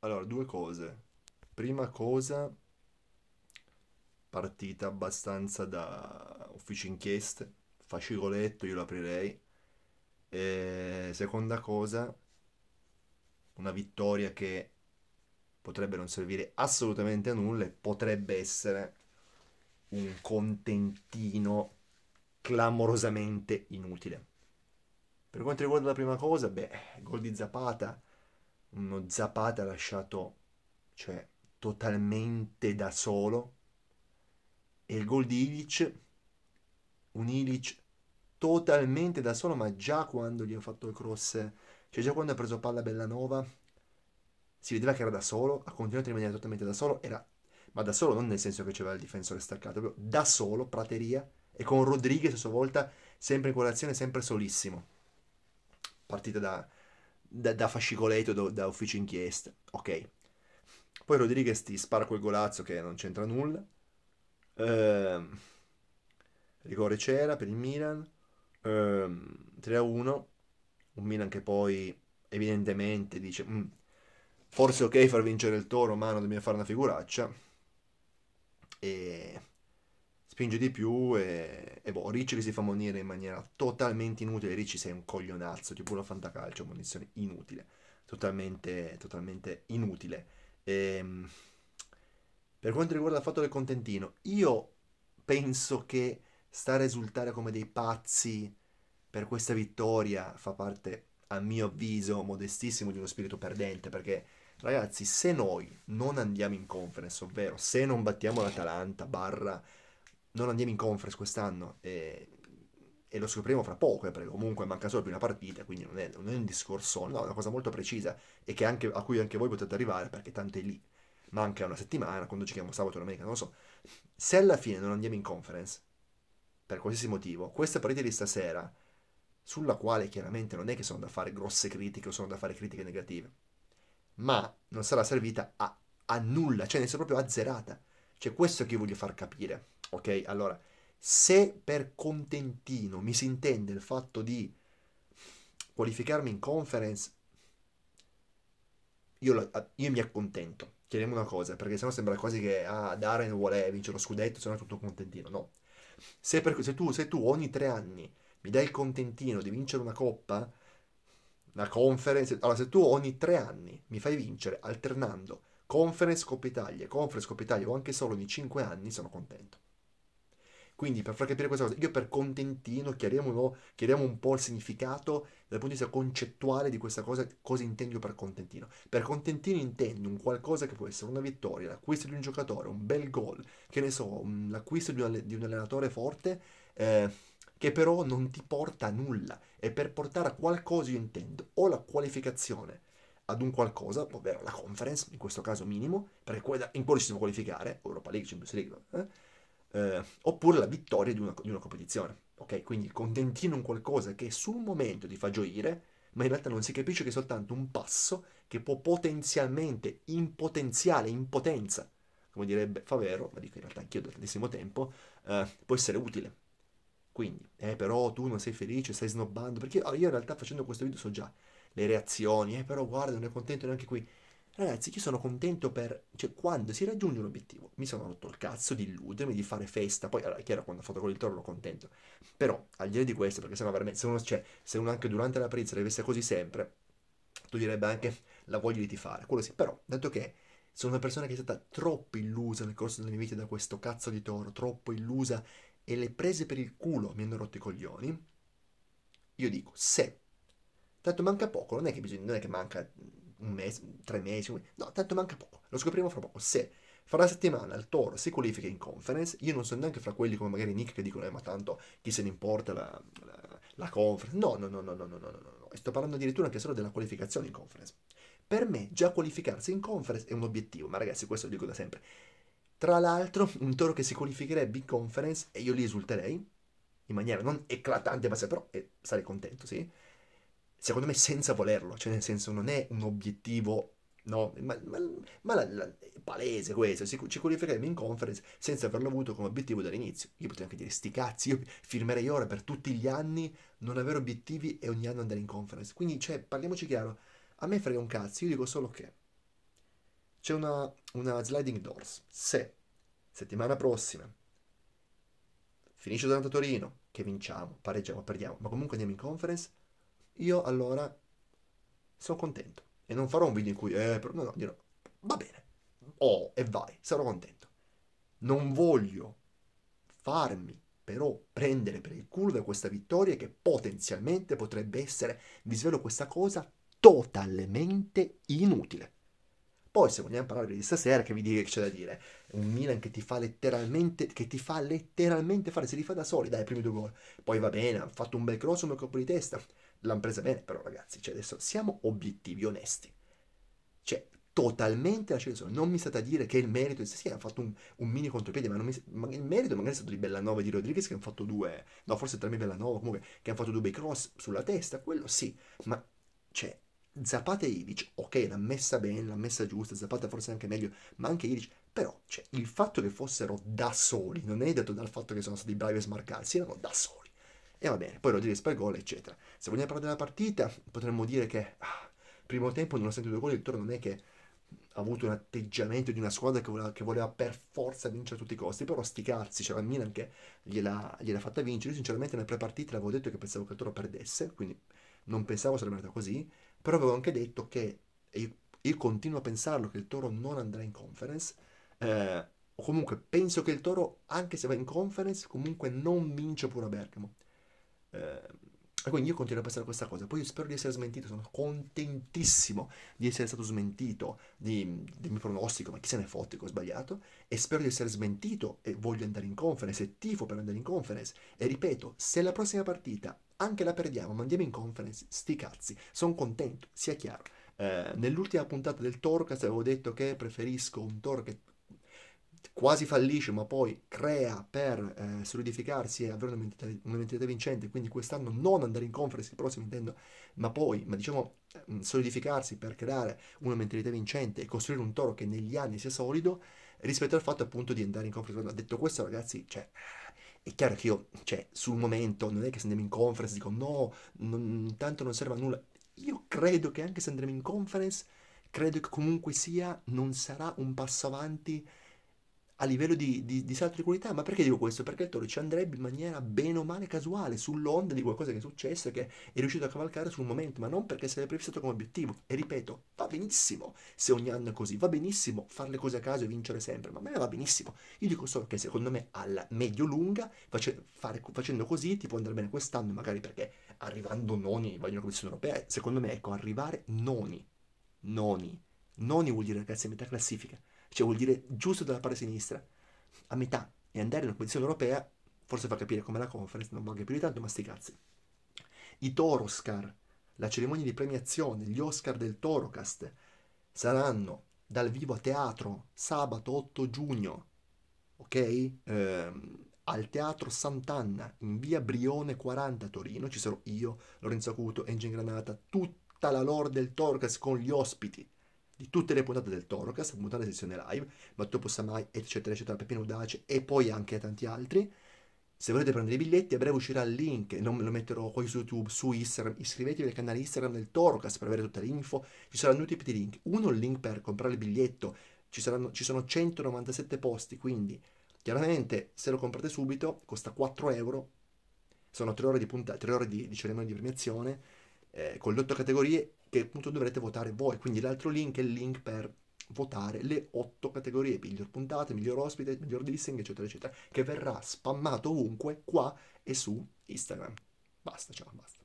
Allora, due cose. Prima cosa, partita abbastanza da ufficio inchieste, fascicoletto, io l'aprirei. E seconda cosa, una vittoria che potrebbe non servire assolutamente a nulla e potrebbe essere un contentino clamorosamente inutile. Per quanto riguarda la prima cosa, beh, gol di Zapata uno Zapata lasciato cioè, totalmente da solo e il gol di Ilic un Ilic totalmente da solo ma già quando gli ho fatto il cross cioè già quando ha preso palla Bellanova si vedeva che era da solo ha continuato a rimanere totalmente da solo era ma da solo non nel senso che c'era il difensore staccato proprio da solo Prateria e con Rodriguez a sua volta sempre in colazione sempre solissimo partita da da, da fascicoletto, da, da ufficio inchiesta. Ok. Poi Rodriguez ti spara quel golazzo che non c'entra nulla. Ehm, rigore c'era per il Milan. Ehm, 3-1. Un Milan che poi evidentemente dice... Mm, forse ok far vincere il Toro, ma non dobbiamo fare una figuraccia. E spinge di più e, e boh, Ricci che si fa monire in maniera totalmente inutile, Ricci sei un coglionazzo, tipo una fantacalcio, munizione inutile, totalmente, totalmente inutile. E, ehm, per quanto riguarda il fatto del contentino, io penso che stare a esultare come dei pazzi per questa vittoria fa parte, a mio avviso, modestissimo di uno spirito perdente, perché ragazzi, se noi non andiamo in conference, ovvero se non battiamo l'Atalanta, barra non andiamo in conference quest'anno e, e lo scopriremo fra poco, eh, perché comunque manca solo più una partita, quindi non è, non è un discorso, no, è una cosa molto precisa e anche, a cui anche voi potete arrivare perché tanto è lì. Manca una settimana, quando ci giochiamo sabato e domenica, non lo so. Se alla fine non andiamo in conference, per qualsiasi motivo, questa partita di stasera, sulla quale chiaramente non è che sono da fare grosse critiche o sono da fare critiche negative, ma non sarà servita a, a nulla, cioè ne sono proprio azzerata. Cioè questo è che voglio far capire Ok, allora, se per contentino mi si intende il fatto di qualificarmi in conference, io, lo, io mi accontento. Chiediamo una cosa, perché sennò sembra quasi che ah, Darren vuole vincere lo scudetto, sennò è tutto contentino. No. Se, per, se, tu, se tu ogni tre anni mi dai il contentino di vincere una coppa, una conference, allora se tu ogni tre anni mi fai vincere alternando conference Coppa Italia, conference Coppa Italia o anche solo ogni cinque anni, sono contento. Quindi per far capire questa cosa, io per contentino chiariamolo, chiariamo un po' il significato dal punto di vista concettuale di questa cosa, cosa intendo per contentino. Per contentino intendo un qualcosa che può essere una vittoria, l'acquisto di un giocatore, un bel gol, che ne so, l'acquisto di, di, un allenatore forte, eh, che però non ti porta a nulla. E per portare a qualcosa io intendo o la qualificazione ad un qualcosa, ovvero la conference, in questo caso minimo, perché in quello ci si può qualificare, Europa League, Champions League, eh? eh, oppure la vittoria di una, di una competizione. Ok, quindi il contentino è un qualcosa che sul momento ti fa gioire, ma in realtà non si capisce che è soltanto un passo che può potenzialmente, in potenziale, in potenza, come direbbe Favero, ma dico in realtà anch'io da tantissimo tempo, eh, può essere utile. Quindi, eh, però tu non sei felice, stai snobbando, perché io in realtà facendo questo video so già le reazioni, eh, però guarda, non è contento neanche qui. Ragazzi, io sono contento per... Cioè, quando si raggiunge un obiettivo. Mi sono rotto il cazzo di illudermi, di fare festa. Poi, allora, chiaro, quando ho fatto con il toro ero contento. Però, al di là di questo, perché sennò veramente... Se uno, cioè, se uno anche durante la prizza deve così sempre, tu direbbe anche la voglia di fare. Quello sì, però, dato che sono una persona che è stata troppo illusa nel corso della mia vita da questo cazzo di toro, troppo illusa, e le prese per il culo mi hanno rotto i coglioni, io dico, se... Tanto manca poco, non è che, bisogna, non è che manca un mese, tre mesi, un... no, tanto manca poco, lo scopriremo fra poco. Se fra una settimana il Toro si qualifica in conference, io non sono neanche fra quelli come magari Nick che dicono, eh, ma tanto chi se ne importa la, la, la conference, no, no, no, no, no, no, no, no, no, sto parlando addirittura anche solo della qualificazione in conference. Per me già qualificarsi in conference è un obiettivo, ma ragazzi questo lo dico da sempre. Tra l'altro un Toro che si qualificherebbe in conference, e io li esulterei, in maniera non eclatante, ma se però eh, sarei contento, sì, secondo me senza volerlo, cioè nel senso non è un obiettivo, no, ma, ma, ma la, la, è palese questo, ci, qualificheremo in conference senza averlo avuto come obiettivo dall'inizio. Io potrei anche dire sti cazzi, io firmerei ora per tutti gli anni non avere obiettivi e ogni anno andare in conference. Quindi, cioè, parliamoci chiaro, a me frega un cazzo, io dico solo che c'è una, una sliding doors. Se settimana prossima finisce durante Torino, che vinciamo, pareggiamo, perdiamo, ma comunque andiamo in conference, io allora sono contento. E non farò un video in cui, eh, però no, no, dirò, va bene, oh, e vai, sarò contento. Non voglio farmi però prendere per il culo da questa vittoria che potenzialmente potrebbe essere, vi svelo questa cosa, totalmente inutile. Poi se vogliamo parlare di stasera, che mi dica che c'è da dire, un Milan che ti fa letteralmente, che ti fa letteralmente fare, se li fa da soli, dai, i primi due gol. Poi va bene, ha fatto un bel cross, un bel colpo di testa, L'hanno presa bene, però, ragazzi. Cioè, adesso siamo obiettivi, onesti. Cioè, totalmente la Cesare. Non mi state a dire che il merito, sì, hanno fatto un, un mini contropiede, ma, mi, ma, il merito magari è stato di Bellanova e di Rodriguez che hanno fatto due, no, forse tra me e Bellanova, comunque, che hanno fatto due bei cross sulla testa, quello sì, ma c'è cioè, Zapata e Ivic, ok, l'ha messa bene, l'ha messa giusta, Zapata forse anche meglio, ma anche Ivic, però, cioè, il fatto che fossero da soli, non è detto dal fatto che sono stati bravi a smarcarsi, erano da soli e va bene, poi Rodriguez per gol, eccetera. Se vogliamo parlare della partita, potremmo dire che ah, primo tempo, nonostante due gol, il Toro non è che ha avuto un atteggiamento di una squadra che voleva, che voleva, per forza vincere a tutti i costi, però sti cazzi, c'era cioè il Milan che gliela, gliela fatta vincere, io sinceramente nella prepartita avevo detto che pensavo che il Toro perdesse, quindi non pensavo sarebbe andata così, però avevo anche detto che, e io, io continuo a pensarlo, che il Toro non andrà in conference, eh, o comunque penso che il Toro, anche se va in conference, comunque non vince pure a Bergamo, e ehm, quindi io continuo a pensare a questa cosa, poi spero di essere smentito, sono contentissimo di essere stato smentito di, del mio pronostico, ma chi se ne fotte che ho sbagliato, e spero di essere smentito e voglio andare in conference, e tifo per andare in conference, e ripeto, se la prossima partita anche la perdiamo, ma andiamo in conference, sti cazzi, sono contento, sia chiaro. Eh, nell'ultima puntata del Torcast avevo detto che preferisco un Torcast quasi fallisce ma poi crea per eh, solidificarsi e avere un'identità, un'identità vincente, quindi quest'anno non andare in conference, il prossimo intendo, ma poi, ma diciamo mm, solidificarsi per creare una mentalità vincente e costruire un toro che negli anni sia solido rispetto al fatto appunto di andare in conference. Detto questo ragazzi, cioè, è chiaro che io, cioè, sul momento non è che se andiamo in conference dico no, non, tanto non serve a nulla. Io credo che anche se andremo in conference, credo che comunque sia, non sarà un passo avanti a livello di, di, di, salto di qualità. Ma perché dico questo? Perché il Toro ci andrebbe in maniera bene o male casuale, sull'onda di qualcosa che è successo e che è riuscito a cavalcare sul momento, ma non perché se l'è prefissato come obiettivo. E ripeto, va benissimo se ogni anno è così, va benissimo fare le cose a caso e vincere sempre, ma a me va benissimo. Io dico solo che secondo me alla medio-lunga, face, fare, facendo così, ti può andare bene quest'anno, magari perché arrivando noni, voglio una Commissione Europea, secondo me, ecco, arrivare noni, noni, noni vuol dire ragazzi a metà classifica, cioè vuol dire giusto dalla parte sinistra, a metà, e andare in una posizione europea forse fa capire come la conference, non voglio più di tanto, ma sti cazzi. I Toro Oscar, la cerimonia di premiazione, gli Oscar del Torocast, saranno dal vivo a teatro sabato 8 giugno, ok? Eh, al Teatro Sant'Anna in via Brione 40 a Torino ci sarò io, Lorenzo Acuto, Engine Granata, tutta la lore del Torcas con gli ospiti di tutte le puntate del Torocast, puntate della sessione live, Matteo Samai, eccetera, eccetera, Peppino Audace e poi anche tanti altri. Se volete prendere i biglietti, a breve uscirà il link, non me lo metterò qui su YouTube, su Instagram, iscrivetevi al canale Instagram del Torocast per avere tutta l'info, ci saranno due tipi di link, uno il link per comprare il biglietto, ci, saranno, ci sono 197 posti, quindi chiaramente se lo comprate subito costa 4 euro, sono 3 ore di, punta- 3 ore di, di cerimonia di premiazione, eh, con le 8 categorie che appunto dovrete votare voi. Quindi l'altro link è il link per votare le otto categorie, miglior puntata, miglior ospite, miglior dissing, eccetera, eccetera, che verrà spammato ovunque qua e su Instagram. Basta, ciao, basta.